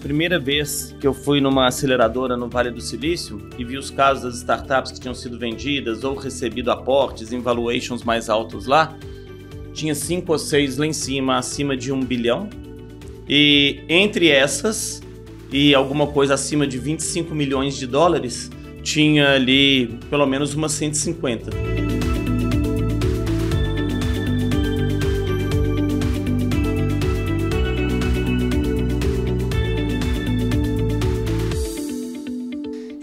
primeira vez que eu fui numa aceleradora no Vale do Silício e vi os casos das startups que tinham sido vendidas ou recebido aportes em valuations mais altos lá, tinha cinco ou seis lá em cima, acima de um bilhão. E entre essas e alguma coisa acima de 25 milhões de dólares, tinha ali pelo menos umas 150.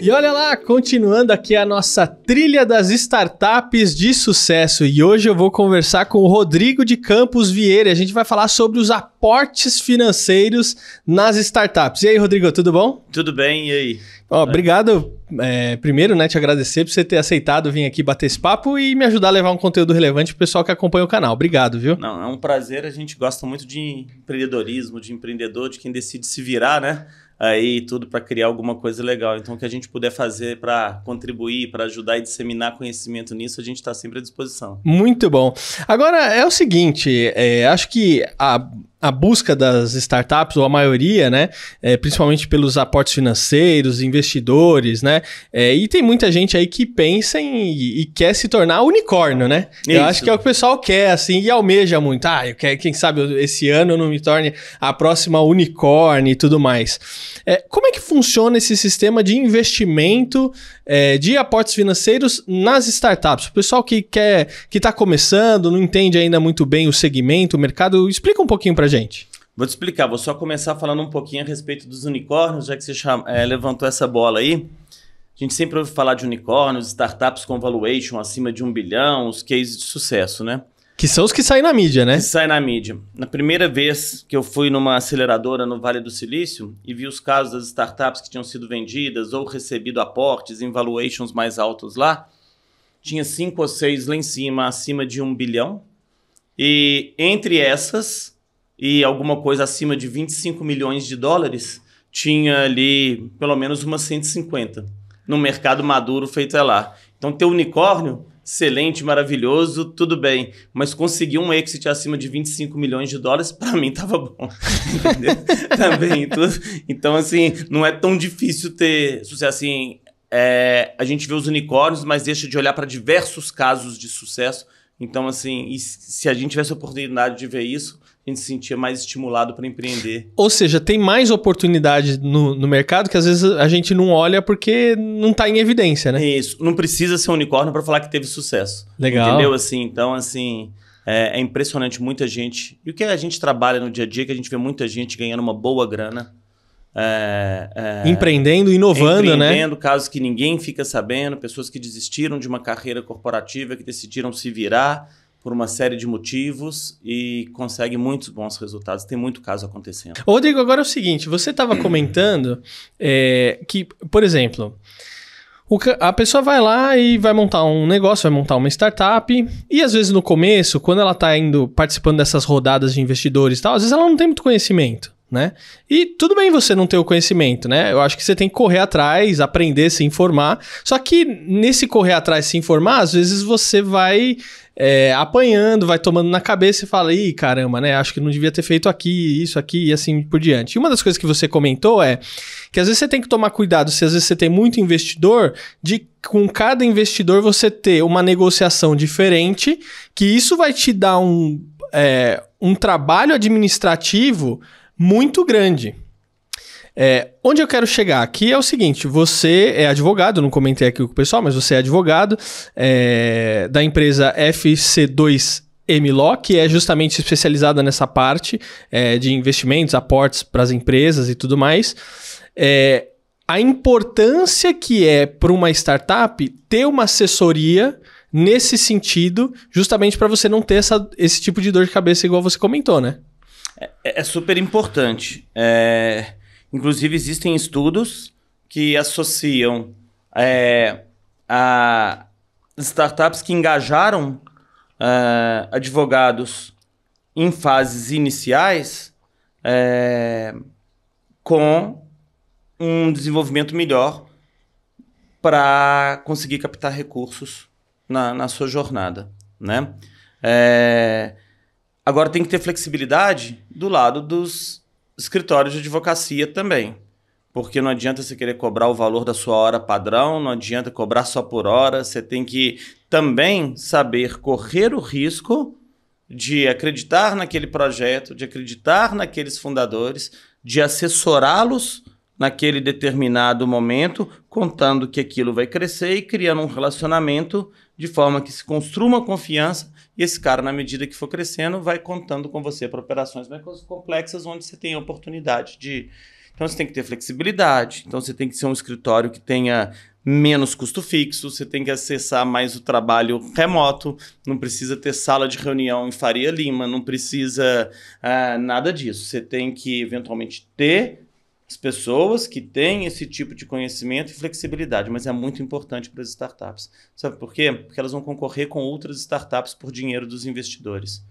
E olha lá, continuando aqui a nossa trilha das startups de sucesso. E hoje eu vou conversar com o Rodrigo de Campos Vieira. A gente vai falar sobre os aportes financeiros nas startups. E aí, Rodrigo, tudo bom? Tudo bem, e aí? Ó, obrigado. É, primeiro, né, te agradecer por você ter aceitado vir aqui bater esse papo e me ajudar a levar um conteúdo relevante pro pessoal que acompanha o canal. Obrigado, viu? Não, é um prazer. A gente gosta muito de empreendedorismo, de empreendedor, de quem decide se virar, né? aí tudo para criar alguma coisa legal. Então, o que a gente puder fazer para contribuir, para ajudar e disseminar conhecimento nisso, a gente está sempre à disposição. Muito bom. Agora, é o seguinte, é, acho que a a busca das startups, ou a maioria, né? É, principalmente pelos aportes financeiros, investidores, né? É, e tem muita gente aí que pensa em, e, quer se tornar unicórnio, né? Isso. Eu acho que é o que o pessoal quer, assim, e almeja muito. Ah, eu quero, quem sabe esse ano eu não me torne a próxima unicórnio e tudo mais. É, como é que funciona esse sistema de investimento é, de aportes financeiros nas startups? O pessoal que quer, que está começando, não entende ainda muito bem o segmento, o mercado, explica um pouquinho para gente. Vou te explicar, vou só começar falando um pouquinho a respeito dos unicórnios, já que você chama, é, levantou essa bola aí. A gente sempre ouve falar de unicórnios, startups com valuation acima de um bilhão, os cases de sucesso, né? Que são os que saem na mídia, né? Que saem na mídia. Na primeira vez que eu fui numa aceleradora no Vale do Silício e vi os casos das startups que tinham sido vendidas ou recebido aportes em valuations mais altos lá, tinha cinco ou seis lá em cima, acima de um bilhão. E entre essas e alguma coisa acima de 25 milhões de dólares, tinha ali pelo menos umas 150 no mercado maduro feito é lá. Então, ter unicórnio excelente, maravilhoso, tudo bem. Mas conseguir um exit acima de 25 milhões de dólares, para mim tava bom. Também. Tudo. Então, assim, não é tão difícil ter sucesso assim. É, a gente vê os unicórnios, mas deixa de olhar para diversos casos de sucesso. Então, assim, se a gente tivesse a oportunidade de ver isso, a gente se sentia mais estimulado para empreender. Ou seja, tem mais oportunidade no, no, mercado que às vezes a gente não olha porque não está em evidência, né? Isso. Não precisa ser um unicórnio para falar que teve sucesso. Legal. Entendeu? Assim, então, assim, é, é, impressionante muita gente. E o que a gente trabalha no dia a dia é que a gente vê muita gente ganhando uma boa grana. É, é, empreendendo, inovando, empreendendo, né? Empreendendo, casos que ninguém fica sabendo, pessoas que desistiram de uma carreira corporativa, que decidiram se virar por uma série de motivos e consegue muitos bons resultados. Tem muito caso acontecendo. Rodrigo, agora é o seguinte: você estava comentando é, que, por exemplo, o, a pessoa vai lá e vai montar um negócio, vai montar uma startup, e às vezes no começo, quando ela está indo participando dessas rodadas de investidores e tal, às vezes ela não tem muito conhecimento. Né? E tudo bem você não ter o conhecimento, né? Eu acho que você tem que correr atrás, aprender, se informar. Só que nesse correr atrás, se informar, às vezes você vai é, apanhando, vai tomando na cabeça e fala: ih, caramba, né? Acho que não devia ter feito aqui, isso aqui e assim por diante. E uma das coisas que você comentou é que às vezes você tem que tomar cuidado, se às vezes você tem muito investidor, de com cada investidor você ter uma negociação diferente, que isso vai te dar um, é, um trabalho administrativo muito grande. É, onde eu quero chegar aqui é o seguinte: você é advogado, não comentei aqui com o pessoal, mas você é advogado é, da empresa FC2 MLO, que é justamente especializada nessa parte é, de investimentos, aportes para as empresas e tudo mais. É, a importância que é para uma startup ter uma assessoria nesse sentido, justamente para você não ter essa, esse tipo de dor de cabeça igual você comentou, né? É, é super importante. É... Inclusive, existem estudos que associam é, a startups que engajaram é, advogados em fases iniciais é, com um desenvolvimento melhor para conseguir captar recursos na, na sua jornada, né? É, agora tem que ter flexibilidade do lado dos escritórios de advocacia também. Porque não adianta você querer cobrar o valor da sua hora padrão, não adianta cobrar só por hora, você tem que também saber correr o risco de acreditar naquele projeto, de acreditar naqueles fundadores, de assessorá-los naquele determinado momento, contando que aquilo vai crescer e criando um relacionamento de forma que se construa uma confiança e esse cara, na medida que for crescendo, vai contando com você para operações mais complexas onde você tem a oportunidade de. Então você tem que ter flexibilidade, então você tem que ser um escritório que tenha menos custo fixo, você tem que acessar mais o trabalho remoto, não precisa ter sala de reunião em Faria Lima, não precisa ah, nada disso. Você tem que eventualmente ter as pessoas que têm esse tipo de conhecimento e flexibilidade, mas é muito importante para as startups. Sabe por quê? Porque elas vão concorrer com outras startups por dinheiro dos investidores.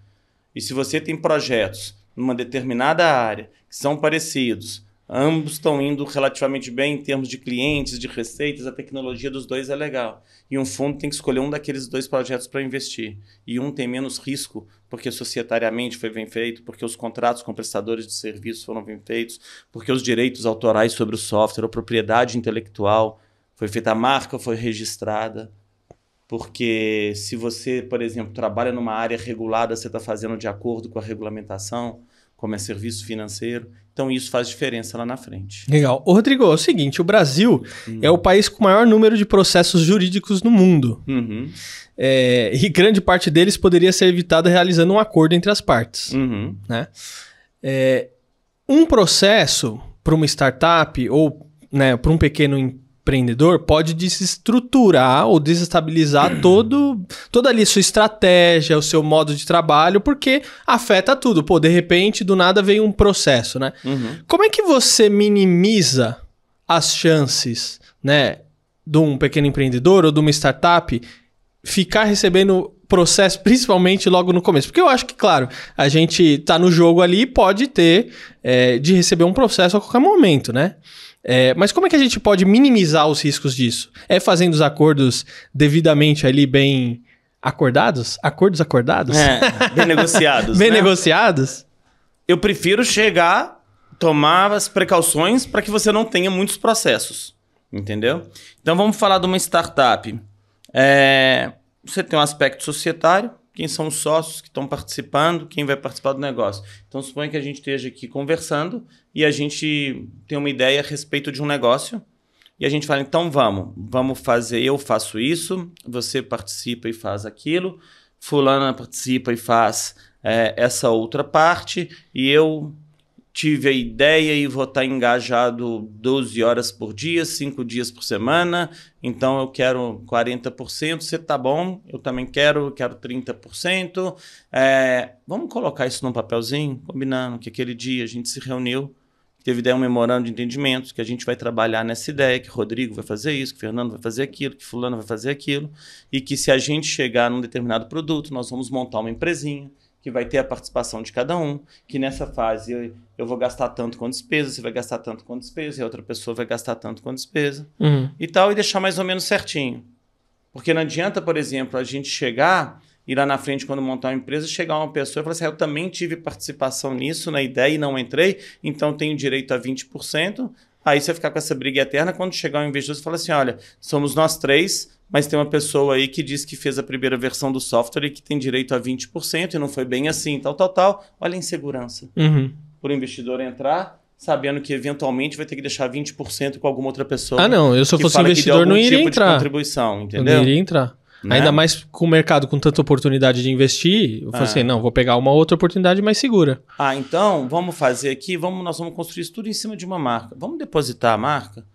E se você tem projetos numa determinada área que são parecidos, Ambos estão indo relativamente bem em termos de clientes, de receitas, a tecnologia dos dois é legal. E um fundo tem que escolher um daqueles dois projetos para investir. E um tem menos risco, porque societariamente foi bem feito, porque os contratos com prestadores de serviços foram bem feitos, porque os direitos autorais sobre o software, a propriedade intelectual foi feita, a marca foi registrada. Porque se você, por exemplo, trabalha numa área regulada, você está fazendo de acordo com a regulamentação como é serviço financeiro. Então, isso faz diferença lá na frente. Legal. Ô, Rodrigo, é o seguinte: o Brasil hum. é o país com o maior número de processos jurídicos no mundo. Uhum. É, e grande parte deles poderia ser evitada realizando um acordo entre as partes. Uhum. Né? É, um processo para uma startup ou né, para um pequeno empreendedor pode desestruturar ou desestabilizar todo, toda ali sua estratégia, o seu modo de trabalho, porque afeta tudo. Pô, de repente, do nada vem um processo, né? Uhum. Como é que você minimiza as chances, né, de um pequeno empreendedor ou de uma startup ficar recebendo processo, principalmente logo no começo. Porque eu acho que, claro, a gente tá no jogo ali e pode ter é, de receber um processo a qualquer momento, né? É, mas como é que a gente pode minimizar os riscos disso? É fazendo os acordos devidamente ali bem acordados? Acordos acordados? É, bem negociados. bem né? negociados? Eu prefiro chegar, tomar as precauções para que você não tenha muitos processos. Entendeu? Então vamos falar de uma startup. É, você tem um aspecto societário, quem são os sócios que estão participando, quem vai participar do negócio. Então, suponha que a gente esteja aqui conversando e a gente tem uma ideia a respeito de um negócio e a gente fala, então vamos, vamos fazer, eu faço isso, você participa e faz aquilo, fulana participa e faz é, essa outra parte e eu tive a ideia e vou estar tá engajado 12 horas por dia, 5 dias por semana, então eu quero 40%, você tá bom, eu também quero, quero 30%. É, vamos colocar isso num papelzinho, combinando que aquele dia a gente se reuniu, teve ideia um memorando de entendimento, que a gente vai trabalhar nessa ideia, que Rodrigo vai fazer isso, que Fernando vai fazer aquilo, que fulano vai fazer aquilo, e que se a gente chegar num determinado produto, nós vamos montar uma empresinha, que vai ter a participação de cada um, que nessa fase eu, eu vou gastar tanto com despesa, você vai gastar tanto com despesa, e a outra pessoa vai gastar tanto com despesa, uhum. e tal, e deixar mais ou menos certinho. Porque não adianta, por exemplo, a gente chegar e lá na frente, quando montar uma empresa, chegar uma pessoa e falar assim: ah, eu também tive participação nisso, na ideia, e não entrei, então tenho direito a 20%. Aí você ficar com essa briga eterna, quando chegar um investidor, e fala assim: olha, somos nós três, mas tem uma pessoa aí que diz que fez a primeira versão do software e que tem direito a 20% e não foi bem assim, tal, tal, tal. Olha a insegurança. Uhum. Por investidor entrar, sabendo que eventualmente vai ter que deixar 20% com alguma outra pessoa. Ah, não, eu se eu fosse investidor não iria tipo entrar. De contribuição, entendeu? Não iria entrar. Né? Ainda mais com o mercado com tanta oportunidade de investir, eu ah. falei assim, não, vou pegar uma outra oportunidade mais segura. Ah, então vamos fazer aqui, vamos nós vamos construir isso tudo em cima de uma marca. Vamos depositar a marca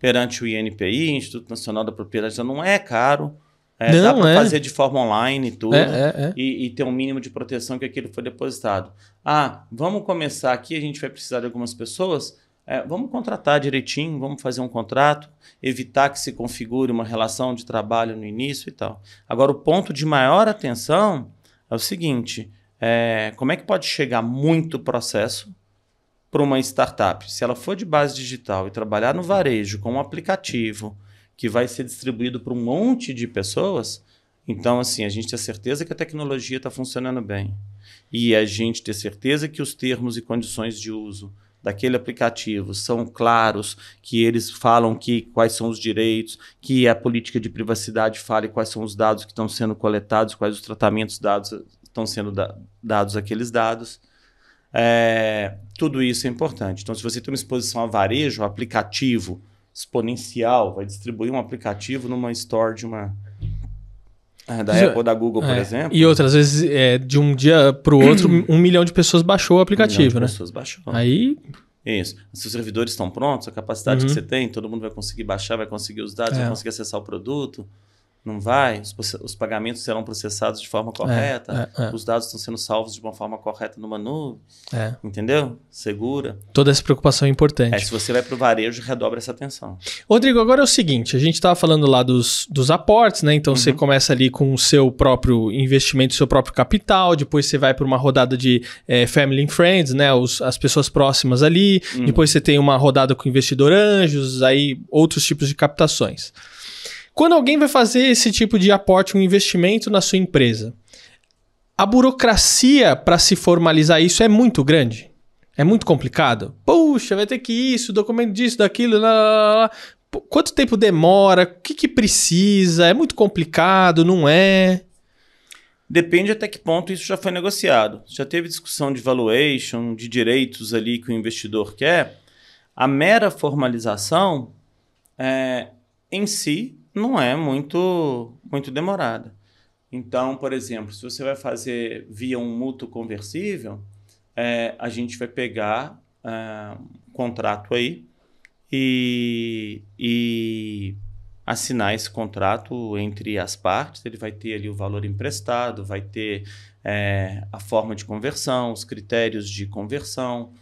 perante o INPI, Instituto Nacional da Propriedade, então não é caro. É, não, dá para é. fazer de forma online e tudo, é, é, é, e, e, ter um mínimo de proteção que aquilo foi depositado. Ah, vamos começar aqui, a gente vai precisar de algumas pessoas. É, vamos contratar direitinho, vamos fazer um contrato, evitar que se configure uma relação de trabalho no início e tal. Agora, o ponto de maior atenção é o seguinte: como é que pode chegar muito processo para uma startup, se ela for de base digital e trabalhar no varejo com um aplicativo que vai ser distribuído para um monte de pessoas, então assim, a gente tem certeza que a tecnologia está funcionando bem. E a gente ter certeza que os termos e condições de uso daquele aplicativo são claros, que eles falam que quais são os direitos, que a política de privacidade fale quais são os dados que estão sendo coletados, quais os tratamentos dados estão sendo da dados aqueles dados. É, tudo isso é importante. Então, se você tem uma exposição a varejo, aplicativo exponencial, vai distribuir um aplicativo numa store de uma. É, da Apple ou da Google, por é. exemplo. E outras vezes, é, de um dia para o outro, um milhão de pessoas baixou o aplicativo, um né? pessoas baixou. Aí isso. Se os servidores estão prontos, a capacidade uhum. que você tem, todo mundo vai conseguir baixar, vai conseguir os dados, é. vai conseguir acessar o produto não vai, os, os pagamentos serão processados de forma é, correta, é, é, é. os dados estão sendo salvos de uma forma correta numa nuvem, é. entendeu? Segura. Toda essa preocupação é importante. É, se você vai para o varejo, redobra essa atenção. Rodrigo, agora é o seguinte, a gente estava falando lá dos, dos aportes, né? Então uhum. você começa ali com o seu próprio investimento, seu próprio capital, depois você vai para uma rodada de family and friends, né? Os, as pessoas próximas ali, uhum. depois você tem uma rodada com investidor anjos, aí outros tipos de captações. Quando alguém vai fazer esse tipo de aporte, um investimento na sua empresa, a burocracia para se formalizar isso é muito grande. É muito complicado. Puxa, vai ter que isso, documento disso, daquilo, lá, lá, lá. Quanto tempo demora? O que, que precisa? É muito complicado, não é? Depende até que ponto isso já foi negociado. Já teve discussão de valuation, de direitos ali que o investidor quer. A mera formalização é, em si não é muito, muito demorada. Então, por exemplo, se você vai fazer via um mútuo conversível, é, a gente vai pegar é, um contrato aí e, e assinar esse contrato entre as partes. Ele vai ter ali o valor emprestado, vai ter é, a forma de conversão, os critérios de conversão.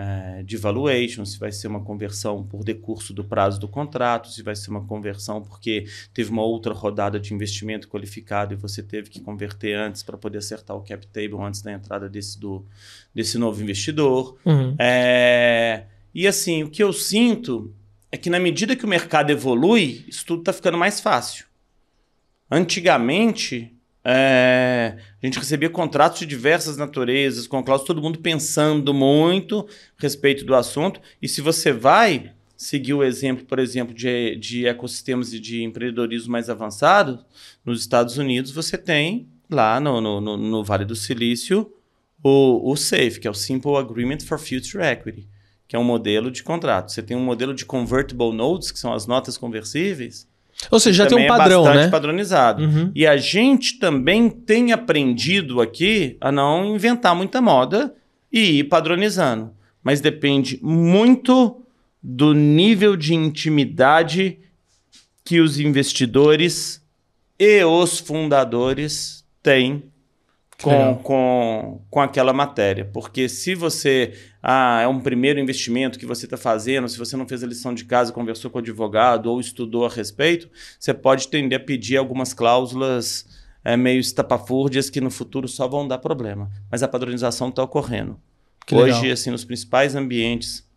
Eh, de valuation, se vai ser uma conversão por decurso do prazo do contrato, se vai ser uma conversão porque teve uma outra rodada de investimento qualificado e você teve que converter antes para poder acertar o cap table antes da entrada desse, do, desse novo investidor. Uhum. É, e assim, o que eu sinto é que na medida que o mercado evolui, isso tudo está ficando mais fácil. Antigamente, é, a gente recebia contratos de diversas naturezas, com cláusulas todo mundo pensando muito a respeito do assunto. E se você vai seguir o exemplo, por exemplo, de, de ecossistemas e de empreendedorismo mais avançado, nos Estados Unidos você tem lá no, no, no, no Vale do Silício o, o SAFE, que é o Simple Agreement for Future Equity, que é um modelo de contrato. Você tem um modelo de convertible notes, que são as notas conversíveis, ou seja, já tem um é padrão, é bastante né? padronizado. Uhum. E a gente também tem aprendido aqui a não inventar muita moda e ir padronizando. Mas depende muito do nível de intimidade que os investidores e os fundadores têm com, com, com aquela matéria. Porque se você ah, é um primeiro investimento que você está fazendo, se você não fez a lição de casa, conversou com o advogado ou estudou a respeito, você pode tender a pedir algumas cláusulas é, meio estapafúrdias que no futuro só vão dar problema. Mas a padronização está ocorrendo. Que Hoje, legal. assim, nos principais ambientes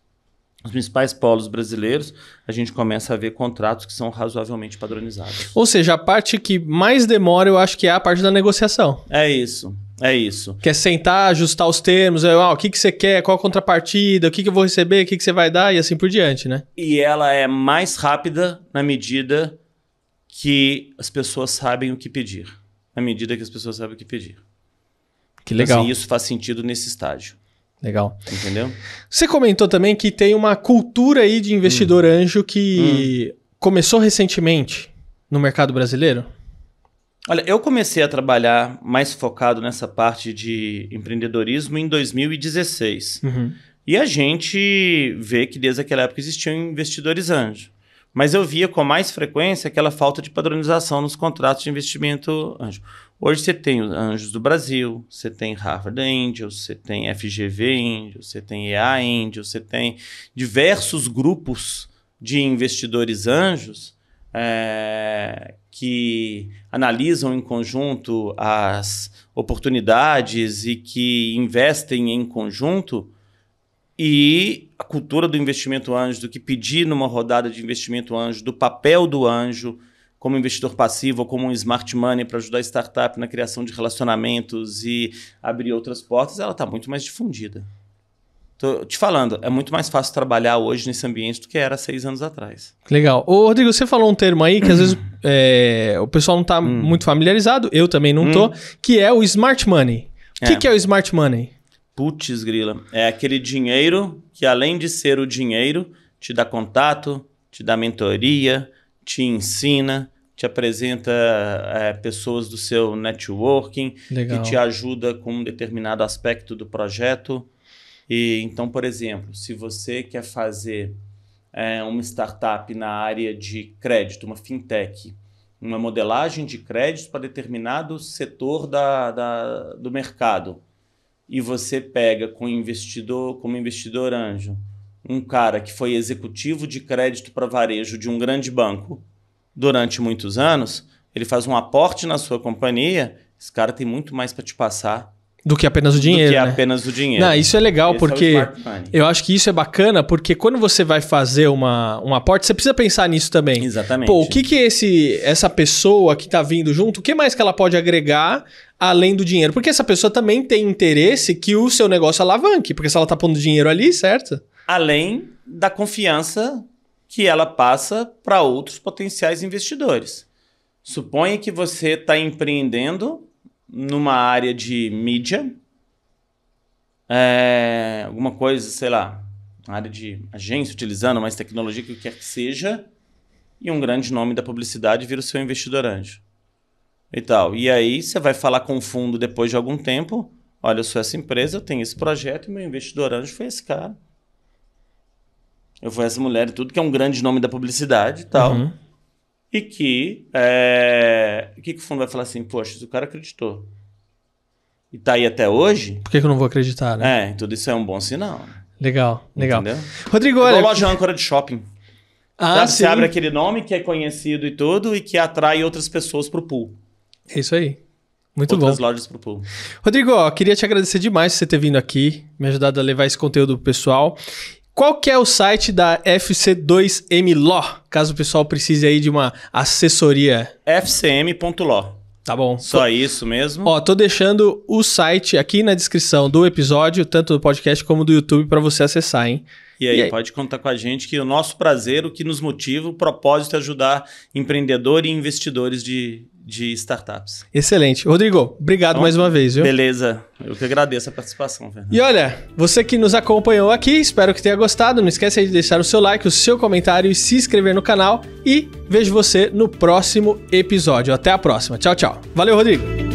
os principais polos brasileiros, a gente começa a ver contratos que são razoavelmente padronizados. Ou seja, a parte que mais demora, eu acho que é a parte da negociação. É isso. É isso. Quer é sentar, ajustar os termos, é, ah, o que, que você quer, qual a contrapartida, o que, que eu vou receber, o que, que você vai dar e assim por diante, né? E ela é mais rápida na medida que as pessoas sabem o que pedir. Na medida que as pessoas sabem o que pedir. Que legal. Então, assim, isso faz sentido nesse estágio. Legal. Entendeu? Você comentou também que tem uma cultura aí de investidor hum. anjo que hum. começou recentemente no mercado brasileiro? Olha, eu comecei a trabalhar mais focado nessa parte de empreendedorismo em 2016. Uhum. E a gente vê que desde aquela época existiam investidores anjo. Mas eu via com mais frequência aquela falta de padronização nos contratos de investimento anjo. Hoje você tem Anjos do Brasil, você tem Harvard Angels, você tem FGV Angels, você tem EA Angels, você tem diversos grupos de investidores anjos é, que analisam em conjunto as oportunidades e que investem em conjunto. E a cultura do investimento anjo, do que pedir numa rodada de investimento anjo, do papel do anjo, como investidor passivo ou como um smart money para ajudar a startup na criação de relacionamentos e abrir outras portas, ela está muito mais difundida. Tô te falando, é muito mais fácil trabalhar hoje nesse ambiente do que era seis anos atrás. Legal. Ô, Rodrigo, você falou um termo aí que às vezes hum. é, o pessoal não está hum. muito familiarizado, eu também não estou, hum. que é o smart money. O que é, que é o smart money? Putz, grila. É aquele dinheiro que, além de ser o dinheiro, te dá contato, te dá mentoria, te ensina, te apresenta é, pessoas do seu networking, Legal. que te ajuda com um determinado aspecto do projeto. E então, por exemplo, se você quer fazer é, uma startup na área de crédito, uma fintech, uma modelagem de crédito para determinado setor da, da, do mercado, e você pega com investidor, como investidor anjo, um cara que foi executivo de crédito para varejo de um grande banco durante muitos anos, ele faz um aporte na sua companhia, esse cara tem muito mais para te passar do que apenas o dinheiro. Do que né? apenas o dinheiro. Não, isso é legal, Esse é porque é eu acho que isso é bacana, porque quando você vai fazer uma, um aporte, você precisa pensar nisso também. Exatamente. Pô, o que que esse, essa pessoa que está vindo junto, o que mais que ela pode agregar além do dinheiro? Porque essa pessoa também tem interesse que o seu negócio alavanque, porque se ela está pondo dinheiro ali, certo? além da confiança que ela passa para outros potenciais investidores. Suponha que você está empreendendo numa área de mídia, é, alguma coisa, sei lá, área de agência, utilizando mais tecnologia, que quer que seja, e um grande nome da publicidade vira o seu investidor anjo. E tal. E aí você vai falar com o fundo depois de algum tempo: olha, eu sou essa empresa, eu tenho esse projeto, e meu investidor anjo foi esse cara eu fui essa mulher e tudo, que é um grande nome da publicidade e tal. Uhum. E que, é... que, que o fundo vai falar assim, poxa, o cara acreditou. E tá aí até hoje. Por que, que eu não vou acreditar, né? É, tudo isso é um bom sinal. Né? Legal, legal. Entendeu? Rodrigo, olha... É igual loja âncora de shopping. Ah, sim. Você abre aquele nome que é conhecido e tudo e que atrai outras pessoas pro pool. É isso aí. Muito Outras bom. lojas pro pool. Rodrigo, ó, queria te agradecer demais por você ter vindo aqui, me ajudado a levar esse conteúdo pro pessoal. Qual que é o site da FC2M Caso o pessoal precise aí de uma assessoria. FCM.LO. Tá bom. Só isso mesmo? Ó, tô deixando o site aqui na descrição do episódio, tanto do podcast como do YouTube, para você acessar, hein? E aí, e aí, pode contar com a gente que o nosso prazer, o que nos motiva, o propósito é ajudar empreendedor e investidores de, de startups. Excelente. Rodrigo, obrigado então, mais uma vez. Viu? Beleza. Eu que agradeço a participação. Fernando. E olha, você que nos acompanhou aqui, espero que tenha gostado. Não esqueça de deixar o seu like, o seu comentário e se inscrever no canal. E vejo você no próximo episódio. Até a próxima. Tchau, tchau. Valeu, Rodrigo.